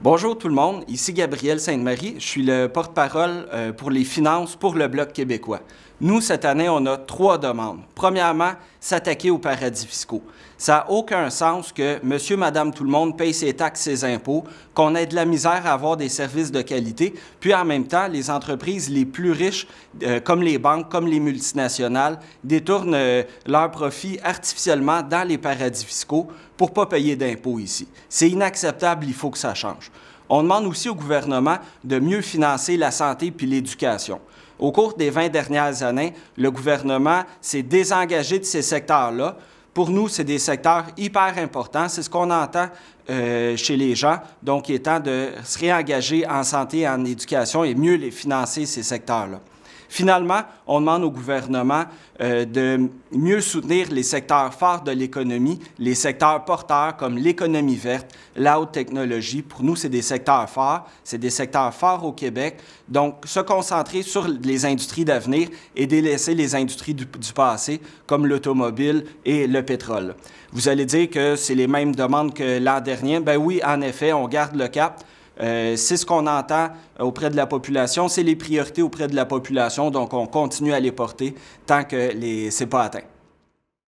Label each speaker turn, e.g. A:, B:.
A: Bonjour tout le monde, ici Gabriel Sainte-Marie, je suis le porte-parole euh, pour les finances pour le Bloc québécois. Nous, cette année, on a trois demandes. Premièrement, s'attaquer aux paradis fiscaux. Ça n'a aucun sens que monsieur, madame, tout le monde paye ses taxes, ses impôts, qu'on ait de la misère à avoir des services de qualité, puis en même temps, les entreprises les plus riches, euh, comme les banques, comme les multinationales, détournent euh, leurs profits artificiellement dans les paradis fiscaux pour ne pas payer d'impôts ici. C'est inacceptable, il faut que ça change. On demande aussi au gouvernement de mieux financer la santé puis l'éducation. Au cours des 20 dernières années, le gouvernement s'est désengagé de ces secteurs-là. Pour nous, c'est des secteurs hyper importants. C'est ce qu'on entend euh, chez les gens. Donc, il est temps de se réengager en santé et en éducation et mieux les financer, ces secteurs-là. Finalement, on demande au gouvernement euh, de mieux soutenir les secteurs forts de l'économie, les secteurs porteurs comme l'économie verte, la haute technologie. Pour nous, c'est des secteurs forts, c'est des secteurs forts au Québec. Donc, se concentrer sur les industries d'avenir et délaisser les industries du, du passé comme l'automobile et le pétrole. Vous allez dire que c'est les mêmes demandes que l'an dernier. Ben oui, en effet, on garde le cap euh, c'est ce qu'on entend euh, auprès de la population, c'est les priorités auprès de la population, donc on continue à les porter tant que les n'est pas atteint.